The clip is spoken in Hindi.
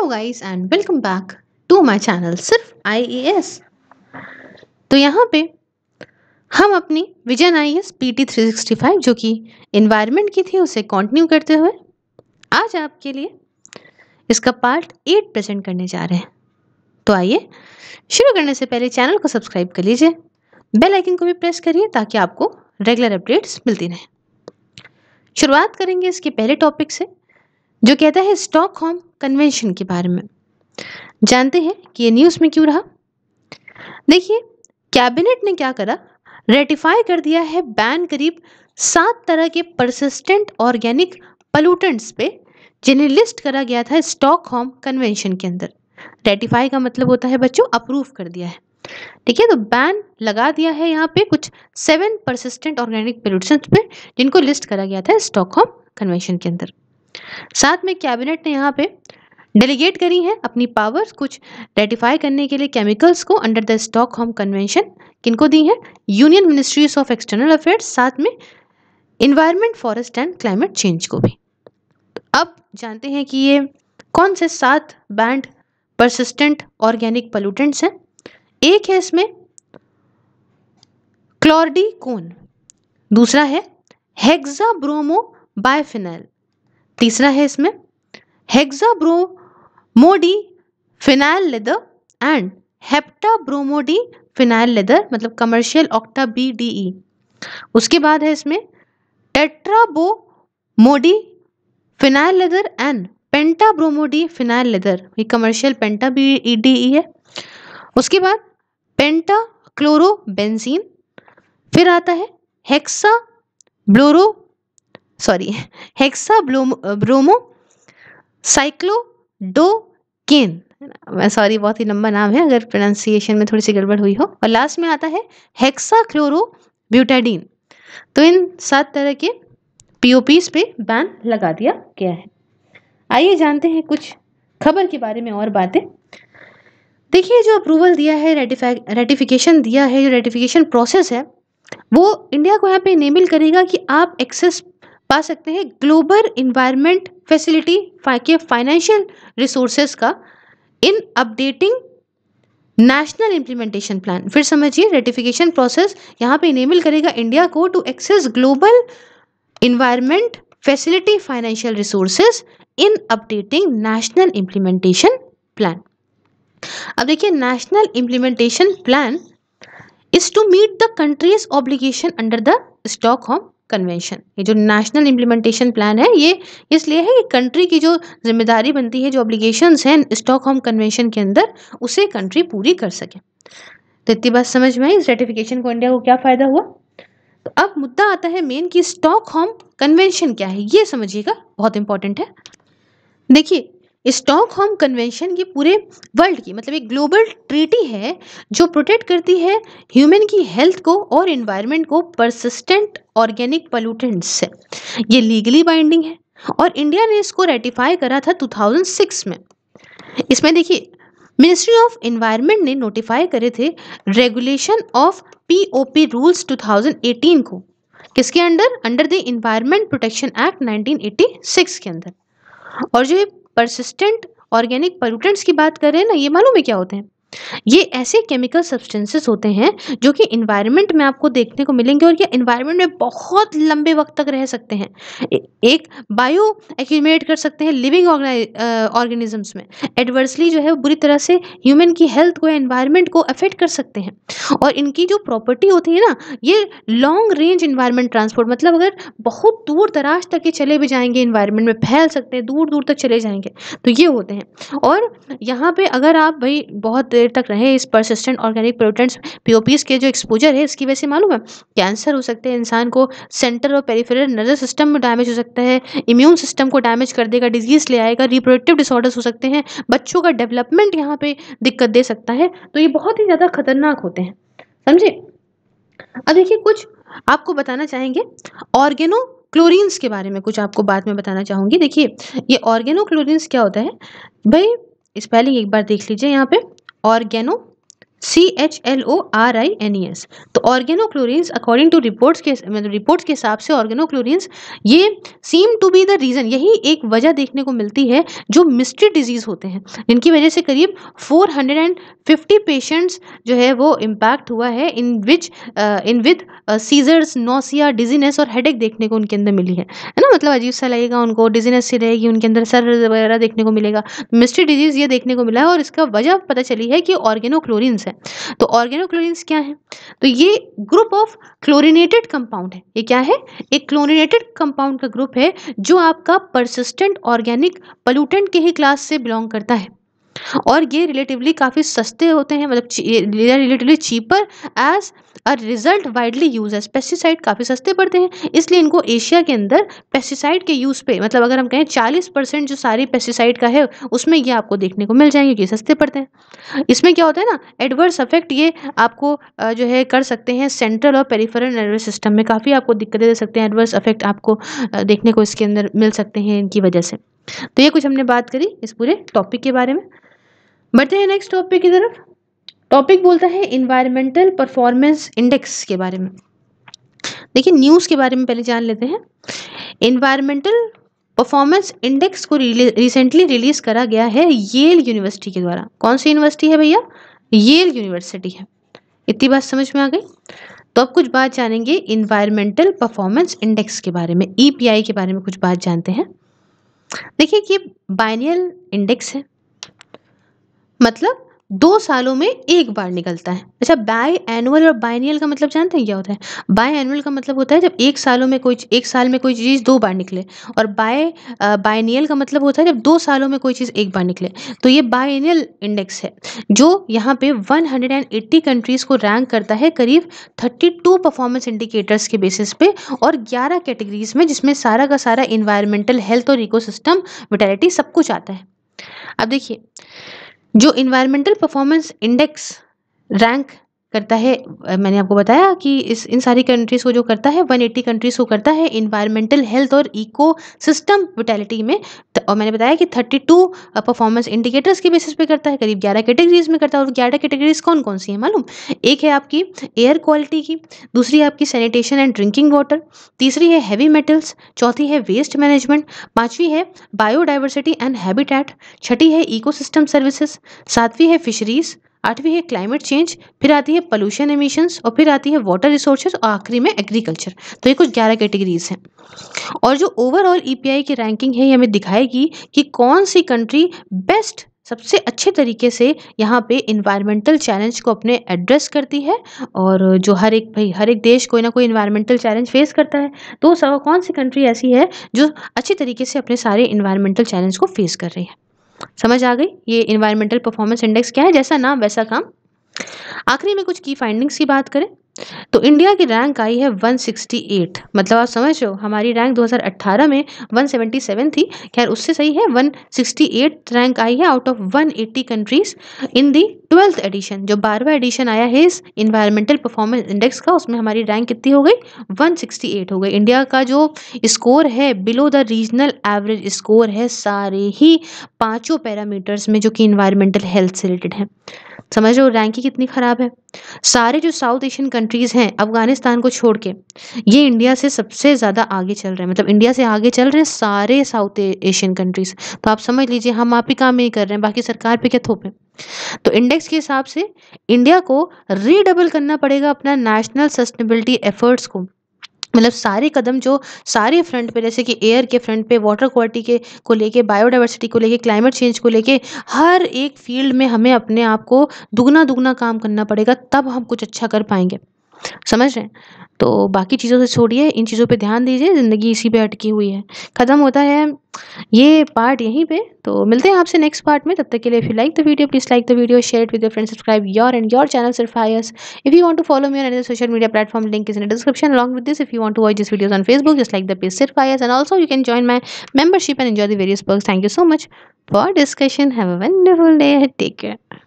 hello guys and welcome back to my channel सिर्फ आईएएस तो यहाँ पे हम अपनी vision I S P T three sixty five जो कि इन्वायरमेंट की थी उसे कंटिन्यू करते हुए आज आपके लिए इसका पार्ट एट प्रेजेंट करने जा रहे हैं तो आइए शुरू करने से पहले चैनल को सब्सक्राइब कर लीजिए बेल आइकन को भी प्रेस करिए ताकि आपको रेगुलर अपडेट्स मिलती रहें शुरुआत करेंगे इसके पहले टॉपिक से जो कहता है स्टॉक होम कन्वेंशन के बारे में जानते हैं कि ये न्यूज़ में क्यों रहा देखिए कैबिनेट ने क्या करा रेटिफाई कर दिया है बैन करीब सात तरह के परसिस्टेंट ऑर्गेनिक पलूटेंट्स पे जिन्हें लिस्ट करा गया था स्टॉक होम कन्वेंशन के अंदर रेटिफाई का मतलब होता है बच्चों अप्रूव कर दिया है ठीक है तो बैन लगा दिया है यहाँ पे कुछ सेवन परसिस्टेंट ऑर्गेनिक पोल्यूशन पे जिनको लिस्ट करा गया था स्टॉक होम कन्वेंशन के अंदर साथ में कैबिनेट ने यहाँ पे डेलीगेट करी है अपनी पावर्स कुछ रेटिफाई करने के लिए केमिकल्स को under the Stockholm convention किनको दी है union ministries of external affairs साथ में environment forest and climate change को भी तो अब जानते हैं कि ये कौन से सात बैंड परसिस्टेंट ऑर्गेनिक पोलूटेंट्स हैं एक है इसमें क्लोरडी दूसरा है हेक्सा ब्रोमो बायफिनल तीसरा है इसमें हेक्साब्रो मोडी phenyl ether and ब्रोमोडी phenyl ether मतलब commercial octa B D E उसके बाद है इसमें टेट्राबो मोडी phenyl ether and ब्रोमोडी phenyl ether ये commercial penta B E D E है उसके बाद पेंटा क्लोरो बेंजीन फिर आता है हेक्सा ब्लोरो sorry hexabromocyclododecane sorry बहुत ही लंबा नाम है अगर प्रोनाउंसिएशन में थोड़ी सी गड़बड़ हुई हो और लास्ट में आता है हेक्सा क्लोरो ब्यूटाडीन तो इन सात तरह के पीओपीस पे बैन लगा दिया गया है आइए जानते हैं कुछ खबर के बारे में और बातें देखिए जो अप्रूवल दिया है रेटिफिकेशन दिया है जो रेटिफिकेशन प्रोसेस है वो इंडिया को यहाँ पे इनेबल करेगा कि आप एक्सेस पा सकते हैं ग्लोबल इन्वायरमेंट फैसिलिटी के फाइनेंशियल रिसोर्सेज का in updating national implementation plan फिर समझिए रेटिफिकेशन प्रोसेस यहाँ पे इनेबल करेगा इंडिया को to access global environment facility financial resources in updating national implementation plan अब देखिए national implementation plan is to meet the country's obligation under the home convention ये जो नेशनल इम्प्लीमेंटेशन प्लान है ये इसलिए है कि कंट्री की जो जिम्मेदारी बनती है जो ऑब्लिगेशंस हैं होम कन्वेंशन के अंदर उसे कंट्री पूरी कर सके तो इतनी बात समझ में आई सर्टिफिकेशन को इंडिया को क्या फ़ायदा हुआ तो अब मुद्दा आता है मेन कि होम कन्वेंशन क्या है ये समझिएगा बहुत इंपॉर्टेंट है देखिए होम कन्वेंशन की पूरे वर्ल्ड की मतलब एक ग्लोबल ट्रीटी है जो प्रोटेक्ट करती है ह्यूमन की हेल्थ को और इन्वायरमेंट को परसिस्टेंट ऑर्गेनिक पोल्यूटेंट्स से ये लीगली बाइंडिंग है और इंडिया ने इसको रेटिफाई करा था 2006 में इसमें देखिए मिनिस्ट्री ऑफ इन्वायरमेंट ने नोटिफाई करे थे regulation of P rules two को किसके under under the environment protection act nineteen के अंदर और जो ये परसिस्टेंट ऑर्गेनिक पोल्यूटेंट्स की बात कर रहे हैं ना ये मालूम है क्या होते हैं ये ऐसे केमिकल सब्सटेंसेस होते हैं जो कि इन्वायरमेंट में आपको देखने को मिलेंगे और ये इन्वायरमेंट में बहुत लंबे वक्त तक रह सकते हैं एक बायो एक्यूमेट कर सकते हैं लिविंग ऑर्गेनिजम्स में एडवर्सली जो है बुरी तरह से ह्यूमन की हेल्थ को या इन्वायरमेंट को अफेक्ट कर सकते हैं और इनकी जो प्रॉपर्टी होती है ना ये लॉन्ग रेंज इन्वायरमेंट ट्रांसपोर्ट मतलब अगर बहुत दूर दराज तक ये चले भी जाएंगे इन्वायरमेंट में फैल सकते हैं दूर दूर तक चले जाएंगे तो ये होते हैं और यहाँ पर अगर आप भाई बहुत देर तक रहे इस परसिस्टेंट ऑर्गेनिक प्रोटेंट्स पीओपीस के जो एक्सपोजर है इसकी वजह से मालूम है कैंसर हो सकते हैं इंसान को सेंट्रल और पेरीफेरल नर्वस सिस्टम में डैमेज हो सकता है इम्यून सिस्टम को डैमेज कर देगा डिजीज़ ले आएगा रिप्रोडक्टिव डिसऑर्डर्स हो सकते हैं बच्चों का डेवलपमेंट यहाँ पर दिक्कत दे सकता है तो ये बहुत ही ज़्यादा खतरनाक होते हैं समझे अब देखिए कुछ आपको बताना चाहेंगे ऑर्गेनो क्लोरीन्स के बारे में कुछ आपको बाद में बताना चाहूँगी देखिए ये ऑर्गेनो क्लोरीन्स क्या होता है भाई स्पेलिंग एक बार देख लीजिए यहाँ पे organo C H L O R I N E S तो ऑर्गेनोक्लोरिन्स अकॉर्डिंग टू रिपोर्ट्स के मतलब रिपोर्ट्स के हिसाब से ऑर्गेनोक्लोरिन्स ये seem to be the reason यही एक वजह देखने को मिलती है जो मिस्ट्री डिजीज़ होते हैं जिनकी वजह से करीब 450 पेशेंट्स जो है वो इम्पैक्ट हुआ है in which in with seizures nausea dizziness और हेडेक देखने को उनके अंदर मिली है है ना मतलब अजीब सा लगेगा उनको डिजीनेस सी रहेगी उनके अंदर सर वगैरह देखने को मिलेगा मिस्ट्री डिजीज़ ये देखने को मिला है और इसका वजह पता चली है कि ऑर्गेनोक्लोरिन्स है तो ऑर्गेनोक्लोरिन्स क्या है तो ये ग्रुप ऑफ क्लोरिनेटेड कंपाउंड है ये क्या है एक क्लोरिनेटेड कंपाउंड का ग्रुप है जो आपका परसिस्टेंट ऑर्गेनिक पलूटेंट के ही क्लास से बिलोंग करता है और ये रिलेटिवली काफ़ी सस्ते होते हैं मतलब relatively cheaper as a result widely use as pesticide काफ़ी सस्ते पड़ते हैं इसलिए इनको एशिया के अंदर पेस्टिसाइड के यूज़ पे मतलब अगर हम कहें चालीस परसेंट जो सारी पेस्टिसाइड का है उसमें ये आपको देखने को मिल जाएंगे कि सस्ते पड़ते हैं इसमें क्या होता है ना एडवर्स अफेक्ट ये आपको जो है कर सकते हैं सेंट्रल और पेरीफरल नर्वस सिस्टम में काफ़ी आपको दिक्कतें दे सकते हैं एडवर्स अफेक्ट आपको देखने को इसके अंदर मिल सकते हैं इनकी वजह से तो ये कुछ हमने बात करी इस पूरे टॉपिक के बारे में बढ़ते हैं नेक्स्ट टॉपिक की तरफ टॉपिक बोलता है इन्वायरमेंटल परफॉर्मेंस इंडेक्स के बारे में देखिए न्यूज़ के बारे में पहले जान लेते हैं इन्वायरमेंटल परफॉर्मेंस इंडेक्स को रिसेंटली रिलीज़ करा गया है येल यूनिवर्सिटी के द्वारा कौन सी यूनिवर्सिटी है भैया येल यूनिवर्सिटी है इतनी बात समझ में आ गई तो अब कुछ बात जानेंगे इन्वायरमेंटल परफॉर्मेंस इंडेक्स के बारे में ई e के बारे में कुछ बात जानते हैं देखिए कि बाइनियल इंडेक्स है मतलब दो सालों में एक बार निकलता है अच्छा बाय एनुअल और बाइनियल का मतलब जानते हैं क्या होता है बाय एनुअल का मतलब होता है जब एक सालों में कोई एक साल में कोई चीज़ दो बार निकले और बाय बाइनियल का मतलब होता है जब दो सालों में कोई चीज़ एक बार निकले तो ये बाइनियल इंडेक्स है जो यहाँ पे 180 कंट्रीज़ को रैंक करता है करीब 32 परफॉर्मेंस इंडिकेटर्स के बेसिस पे और 11 कैटेगरीज में जिसमें सारा का सारा इन्वायरमेंटल हेल्थ और इकोसिस्टम सिस्टम सब कुछ आता है अब देखिए जो इन्वायरमेंटल परफॉर्मेंस इंडेक्स रैंक करता है मैंने आपको बताया कि इस इन सारी कंट्रीज़ को जो करता है 180 कंट्रीज़ को करता है इन्वायरमेंटल हेल्थ और इको सिस्टम वोटैलिटी में और मैंने बताया कि 32 परफॉर्मेंस इंडिकेटर्स के बेसिस पे करता है करीब 11 कैटेगरीज़ में करता है और ग्यारह कैटेगरीज़ कौन कौन सी है मालूम एक है आपकी एयर क्वालिटी की दूसरी है आपकी सैनिटेशन एंड ड्रिंकिंग वाटर तीसरी है हैवी मेटल्स चौथी है वेस्ट मैनेजमेंट पाँचवीं है बायोडाइवर्सिटी एंड हैबिटेट छठी है इको सिस्टम सर्विसेज सातवीं है फिशरीज़ आठवीं है क्लाइमेट चेंज फिर आती है पोल्यूशन एमिशंस और फिर आती है वाटर रिसोर्सेज और आखिरी में एग्रीकल्चर तो ये कुछ ग्यारह कैटेगरीज हैं और जो ओवरऑल ई e की रैंकिंग है ये हमें दिखाएगी कि कौन सी कंट्री बेस्ट सबसे अच्छे तरीके से यहाँ पे इन्वायरमेंटल चैलेंज को अपने एड्रेस करती है और जो हर एक भाई हर एक देश कोई ना कोई इन्वायरमेंटल चैलेंज फेस करता है तो सब कौन सी कंट्री ऐसी है जो अच्छी तरीके से अपने सारे इन्वायरमेंटल चैलेंज को फेस कर रही है समझ आ गई ये इन्वायरमेंटल परफॉर्मेंस इंडेक्स क्या है जैसा नाम वैसा काम आखिरी में कुछ की फाइंडिंग्स की बात करें तो इंडिया की रैंक आई है 168 मतलब आप समझ रहे हो हमारी रैंक 2018 में 177 थी खैर उससे सही है 168 रैंक आई है out of 180 countries in the twelfth edition जो बारहवा एडिशन आया है इस इन्वायरमेंटल परफॉर्मेंस इंडेक्स का उसमें हमारी रैंक कितनी हो गई 168 हो गई इंडिया का जो स्कोर है below the regional average score है सारे ही पाँचों पैरामीटर्स में जो कि इन्वायरमेंटल हेल्थ से रिलेटेड हैं समझ रहे हो रैंकिंग कितनी ख़राब है सारे जो साउथ एशियन कंट्रीज़ हैं अफ़गानिस्तान को छोड़ के ये इंडिया से सबसे ज़्यादा आगे चल रहे हैं मतलब इंडिया से आगे चल रहे हैं सारे साउथ एशियन कंट्रीज़ तो आप समझ लीजिए हम आप ही काम नहीं कर रहे हैं बाकी सरकार पे क्या थोपे तो इंडेक्स के हिसाब से इंडिया को रीडबल करना पड़ेगा अपना नेशनल सस्टेनेबिलिटी एफर्ट्स को मतलब सारे कदम जो सारे फ्रंट पे जैसे कि एयर के फ्रंट पे वाटर क्वालिटी के को लेके बायोडाइवर्सिटी को लेके क्लाइमेट चेंज को लेके हर एक फील्ड में हमें अपने आप को दुगना दुगना काम करना पड़ेगा तब हम कुछ अच्छा कर पाएंगे समझ रहे हैं तो बाकी चीज़ों से छोड़िए इन चीज़ों पे ध्यान दीजिए ज़िंदगी इसी पे अटकी हुई है ख़त्म होता है ये पार्ट यहीं पे तो मिलते हैं आपसे नेक्स्ट पार्ट में तब तक के लिए फिर like the video please like the video share it with your friend subscribe your and your channel सिर्फ आयस if you want to follow me social media platform link is in description along with this if you want to watch this videos on Facebook just like the page सिर्फ आयस and also you can join my membership and enjoy the various perks thank you so much for discussion have a wonderful day take care